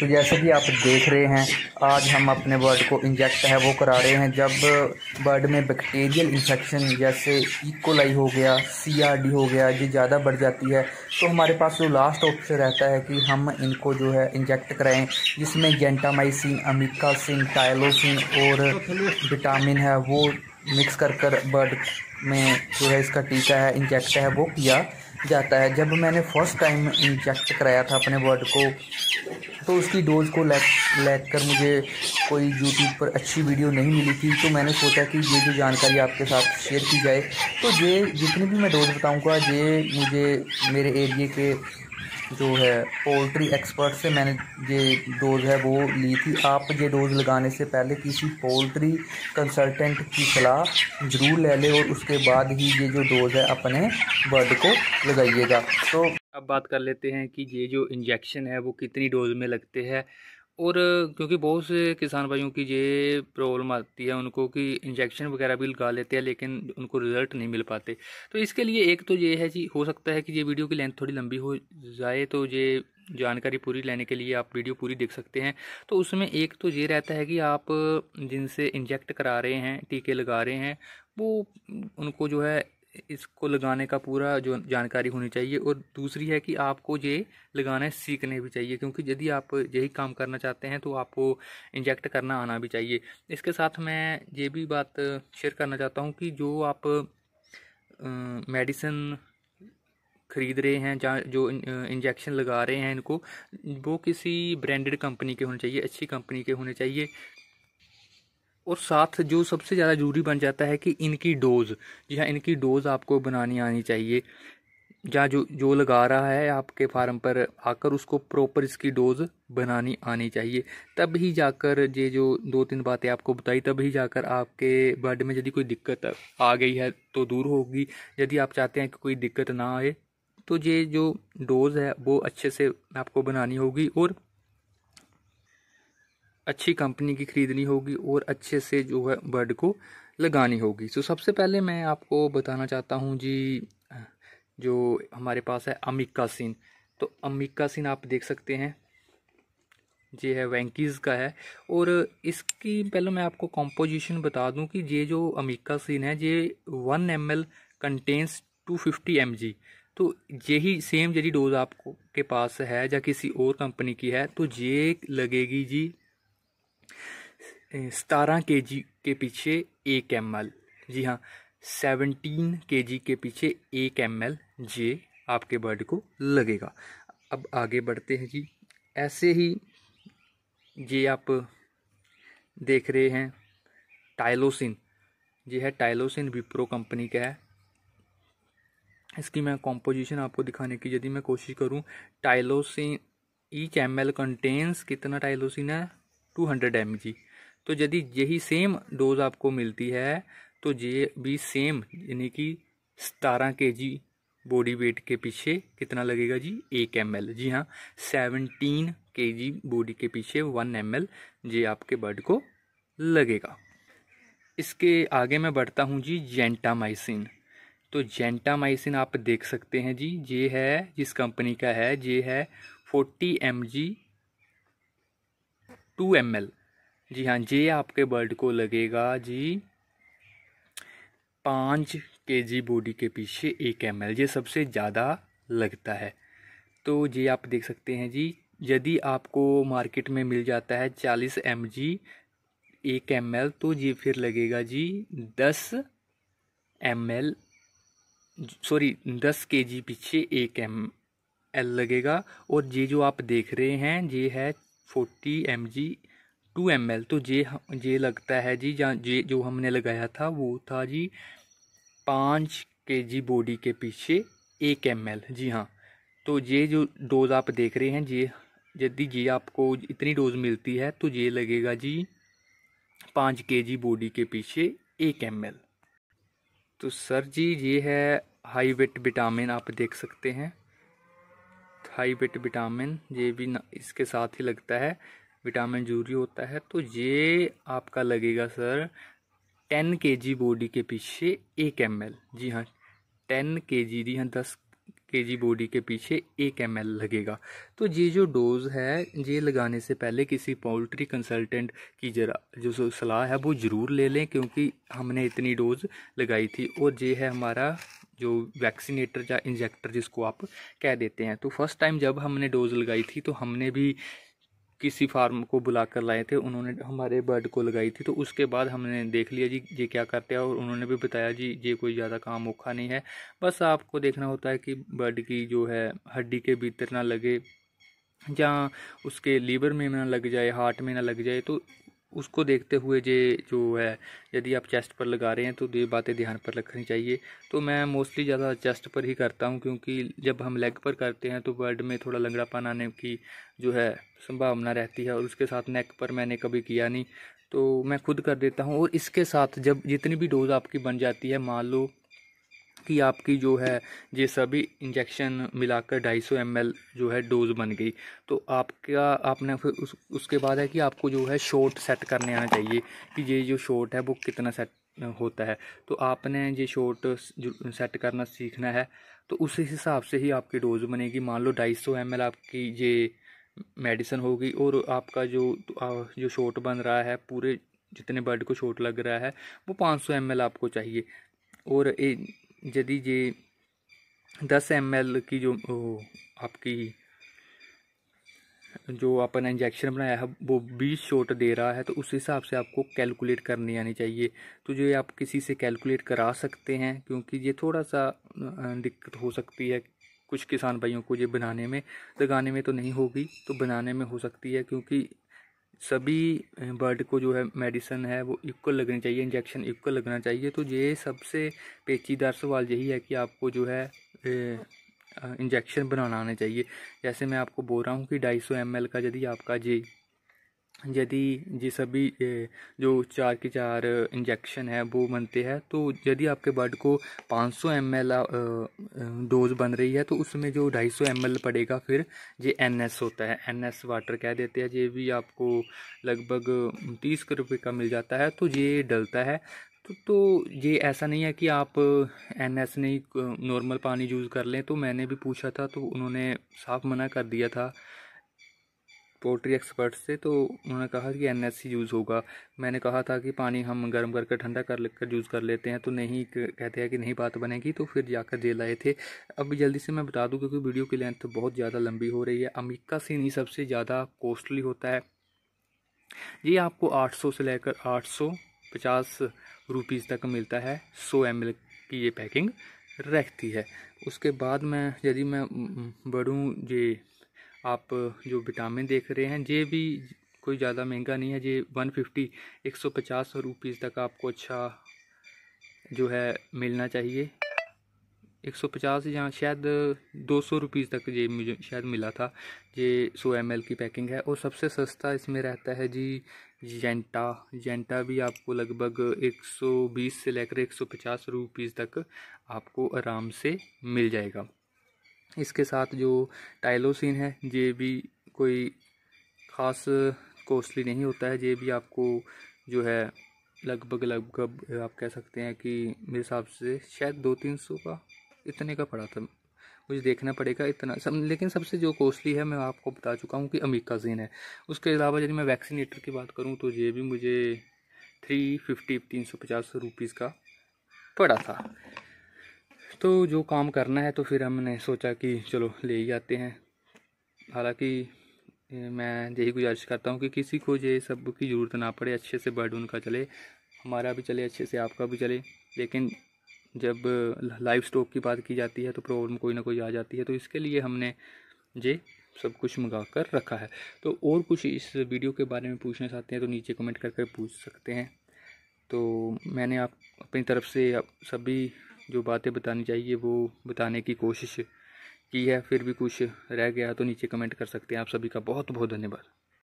तो जैसे कि आप देख रहे हैं आज हम अपने बर्ड को इंजेक्ट है वो करा रहे हैं जब बर्ड में बैक्टीरियल इन्फेक्शन जैसे इकोलाई e. हो गया सीआरडी हो गया ये ज़्यादा बढ़ जाती है तो हमारे पास जो लास्ट ऑप्शन रहता है कि हम इनको जो है इंजेक्ट कराएं जिसमें जेंटामाइसिन अमिकासिन टाइलोसिन और विटामिन है वो मिक्स कर कर बर्ड में जो है इसका टीका है इंजेक्ट है वो किया जाता है जब मैंने फर्स्ट टाइम इंजेक्ट कराया था अपने बर्ड को तो उसकी डोज़ को लेक लेक कर मुझे कोई यूट्यूब पर अच्छी वीडियो नहीं मिली थी तो मैंने सोचा कि ये जो जानकारी आपके साथ शेयर की जाए तो ये जितनी भी मैं डोज बताऊँगा ये मुझे मेरे एरिए के जो है पोल्ट्री एक्सपर्ट से मैंने ये डोज़ है वो ली थी आप ये डोज़ लगाने से पहले किसी पोल्ट्री कंसल्टेंट की सलाह ज़रूर ले लें और उसके बाद ही ये जो डोज़ है अपने बर्ड को लगाइएगा तो अब बात कर लेते हैं कि ये जो इंजेक्शन है वो कितनी डोज में लगते हैं और क्योंकि बहुत से किसान भाइयों की ये प्रॉब्लम आती है उनको कि इंजेक्शन वगैरह भी लगा लेते हैं लेकिन उनको रिजल्ट नहीं मिल पाते तो इसके लिए एक तो ये है जी हो सकता है कि ये वीडियो की लेंथ थोड़ी लंबी हो जाए तो ये जानकारी पूरी लेने के लिए आप वीडियो पूरी देख सकते हैं तो उसमें एक तो ये रहता है कि आप जिनसे इंजेक्ट करा रहे हैं टीके लगा रहे हैं वो उनको जो है इसको लगाने का पूरा जो जानकारी होनी चाहिए और दूसरी है कि आपको ये लगाना सीखने भी चाहिए क्योंकि यदि आप यही काम करना चाहते हैं तो आपको इंजेक्ट करना आना भी चाहिए इसके साथ मैं ये भी बात शेयर करना चाहता हूँ कि जो आप मेडिसिन खरीद रहे हैं जहाँ जो इंजेक्शन लगा रहे हैं इनको वो किसी ब्रांडेड कंपनी के होने चाहिए अच्छी कंपनी के होने चाहिए और साथ जो सबसे ज़्यादा जरूरी बन जाता है कि इनकी डोज जी हाँ इनकी डोज आपको बनानी आनी चाहिए या जो जो लगा रहा है आपके फार्म पर आकर उसको प्रॉपर इसकी डोज बनानी आनी चाहिए तब ही जाकर ये जो दो तीन बातें आपको बताई तब ही जाकर आपके बर्ड में यदि कोई दिक्कत आ गई है तो दूर होगी यदि आप चाहते हैं कि कोई दिक्कत ना आए तो ये जो डोज है वो अच्छे से आपको बनानी होगी और अच्छी कंपनी की खरीदनी होगी और अच्छे से जो है बर्ड को लगानी होगी सो तो सबसे पहले मैं आपको बताना चाहता हूँ जी जो हमारे पास है अमिका सीन तो अमिका सीन आप देख सकते हैं ये है वैंकीज़ का है और इसकी पहले मैं आपको कॉम्पोजिशन बता दूं कि ये जो अमिका सीन है ये one M L contains two fifty M G तो यही सेम जी डोज आपको के पास है या किसी और कंपनी की है तो ये लगेगी जी सतारह के जी के पीछे एक एम एल जी हाँ सेवनटीन के जी के पीछे एक एम एल ये आपके बर्ड को लगेगा अब आगे बढ़ते हैं जी ऐसे ही ये आप देख रहे हैं टाइलोसिन ये है टाइलोसिन विप्रो कंपनी का है इसकी मैं कॉम्पोजिशन आपको दिखाने की यदि मैं कोशिश करूं tylosin each M L contains कितना टाइलोसिन है टू हंड्रेड एम जी तो यदि यही सेम डोज आपको मिलती है तो ये भी सेम यानी कि सतारह के जी बॉडी वेट के पीछे कितना लगेगा जी एक एम एल जी हाँ सेवनटीन के जी बॉडी के पीछे वन एम एल ये आपके बर्ड को लगेगा इसके आगे मैं बढ़ता हूँ जी जेंटामाइसिन तो जेंटामाइसिन आप देख सकते हैं जी ये है जिस कंपनी का है ये है forty M G two M L जी हाँ जे आपके बर्ड को लगेगा जी पाँच के जी बॉडी के पीछे एक एम एल ये सबसे ज़्यादा लगता है तो ये आप देख सकते हैं जी यदि आपको मार्केट में मिल जाता है चालीस एम जी एक एम एल तो ये फिर लगेगा जी दस एम एल सॉरी दस के जी पीछे एक एम एल लगेगा और ये जो आप देख रहे हैं ये है forty M G two M L तो जे जे लगता है जी जहाँ जे जो हमने लगाया था वो था जी पाँच के जी बॉडी के पीछे एक एम एल जी हाँ तो ये जो डोज आप देख रहे हैं ये यदि ये आपको इतनी डोज मिलती है तो ये लगेगा जी पाँच के जी बॉडी के पीछे एक एम एल तो सर जी ये है हाई वेट विटामिन आप देख सकते हैं हाई वेट विटामिन ये भी इसके साथ ही लगता है विटामिन जरूरी होता है तो ये आपका लगेगा सर टेन के जी बॉडी के पीछे एक एम एल जी हाँ टेन के जी जी हाँ दस के जी बॉडी के पीछे एक एम एल लगेगा तो ये जो डोज़ है ये लगाने से पहले किसी पोल्ट्री कंसल्टेंट की जरा जो सलाह है वो ज़रूर ले लें क्योंकि हमने इतनी डोज़ लगाई थी और ये है हमारा जो वैक्सीनेटर या इंजेक्टर जिसको आप कह देते हैं तो फर्स्ट टाइम जब हमने डोज़ लगाई थी तो हमने भी किसी फार्म को बुला कर लाए थे उन्होंने हमारे बर्ड को लगाई थी तो उसके बाद हमने देख लिया जी ये क्या करते हैं और उन्होंने भी बताया जी ये कोई ज़्यादा काम औखा नहीं है बस आपको देखना होता है कि बर्ड की जो है हड्डी के भीतर ना लगे जहाँ उसके लीवर में ना लग जाए हार्ट में ना लग जाए तो उसको देखते हुए ये जो है यदि आप चेस्ट पर लगा रहे हैं तो ये बातें ध्यान पर रखनी चाहिए तो मैं मोस्टली ज़्यादा चेस्ट पर ही करता हूँ क्योंकि जब हम लेग पर करते हैं तो बर्ड में थोड़ा लंगड़ापन आने की जो है संभावना रहती है और उसके साथ नेक पर मैंने कभी किया नहीं तो मैं खुद कर देता हूँ और इसके साथ जब जितनी भी डोज आपकी बन जाती है मान लो कि आपकी जो है ये सभी इंजेक्शन मिलाकर 250 एम जो है डोज बन गई तो आपका आपने फिर उस, उसके बाद है कि आपको जो है शॉट सेट करने आना चाहिए कि ये जो शॉट है वो कितना सेट होता है तो आपने ये शॉट सेट करना सीखना है तो उस हिसाब से ही आपकी डोज बनेगी मान लो ढाई सौ आपकी ये मेडिसन होगी और आपका जो जो शॉट बन रहा है पूरे जितने बर्ड को शॉट लग रहा है वो 500 सौ आपको चाहिए और ए, यदि ये दस एम की जो आपकी जो अपन इंजेक्शन बनाया है वो बीस शॉट दे रहा है तो उस हिसाब से आपको कैलकुलेट करनी आनी चाहिए तो ये आप किसी से कैलकुलेट करा सकते हैं क्योंकि ये थोड़ा सा दिक्कत हो सकती है कुछ किसान भाइयों को ये बनाने में लगाने में तो नहीं होगी तो बनाने में हो सकती है क्योंकि सभी बर्ड को जो है मेडिसन है वो इक्वल लगनी चाहिए इंजेक्शन इक्वल लगना चाहिए तो ये सबसे पेचीदार सवाल यही है कि आपको जो है इंजेक्शन बनाना आना चाहिए जैसे मैं आपको बोल रहा हूँ कि 250 ml का यदि आपका जे यदि ये सभी जो चार के चार इंजेक्शन है वो बनते हैं तो यदि आपके बर्ड को 500 सौ एम डोज बन रही है तो उसमें जो 250 एम पड़ेगा फिर ये एन होता है एन वाटर कह देते हैं ये भी आपको लगभग तीस रुपये का मिल जाता है तो ये डलता है तो तो ये ऐसा नहीं है कि आप एन एस नहीं नॉर्मल पानी यूज़ कर लें तो मैंने भी पूछा था तो उन्होंने साफ मना कर दिया था पोल्ट्री एक्सपर्ट से तो उन्होंने कहा कि एन यूज़ होगा मैंने कहा था कि पानी हम गर्म करके ठंडा कर लेकर यूज़ कर लेते हैं तो नहीं कहते हैं कि नहीं बात बनेगी तो फिर जाकर जेल आए थे अब जल्दी से मैं बता दूँ क्योंकि वीडियो की लेंथ बहुत ज़्यादा लंबी हो रही है अमेरिका से नहीं सबसे ज़्यादा कॉस्टली होता है ये आपको आठ से लेकर आठ सौ तक मिलता है सौ एम की ये पैकिंग रहती है उसके बाद मैं यदि मैं बढ़ूँ ये आप जो विटामिन देख रहे हैं ये भी कोई ज़्यादा महंगा नहीं है ये वन फिफ्टी एक सौ पचास रुपीज़ तक आपको अच्छा जो है मिलना चाहिए एक सौ पचास या शायद दो सौ रुपीज़ तक ये मुझे शायद मिला था ये सौ एम एल की पैकिंग है और सबसे सस्ता इसमें रहता है जी जेंटा जेंटा भी आपको लगभग एक सौ बीस से लेकर एक सौ पचास रुपीज़ तक आपको आराम से मिल जाएगा इसके साथ जो टाइलोसिन है ये भी कोई ख़ास कॉस्टली नहीं होता है ये भी आपको जो है लगभग लगभग आप कह सकते हैं कि मेरे हिसाब से शायद दो तीन सौ का इतने का पड़ा था मुझे देखना पड़ेगा इतना सब लेकिन सबसे जो कॉस्टली है मैं आपको बता चुका हूँ कि अमीकाजीन है उसके अलावा यदि मैं वैक्सीनेटर की बात करूँ तो ये भी मुझे थ्री फिफ्टी तीन सौ पचास रुपीज़ का पड़ा था तो जो काम करना है तो फिर हमने सोचा कि चलो ले ही आते हैं हालांकि मैं यही गुजारिश करता हूँ कि किसी को ये सब की ज़रूरत ना पड़े अच्छे से बर्ड उनका चले हमारा भी चले अच्छे से आपका भी चले लेकिन जब लाइव स्टॉक की बात की जाती है तो प्रॉब्लम कोई ना कोई आ जाती है तो इसके लिए हमने ये सब कुछ मंगा कर रखा है तो और कुछ इस वीडियो के बारे में पूछना चाहते हैं तो नीचे कमेंट करके पूछ सकते हैं तो मैंने आप अपनी तरफ से सभी जो बातें बतानी चाहिए वो बताने की कोशिश की है फिर भी कुछ रह गया तो नीचे कमेंट कर सकते हैं आप सभी का बहुत बहुत धन्यवाद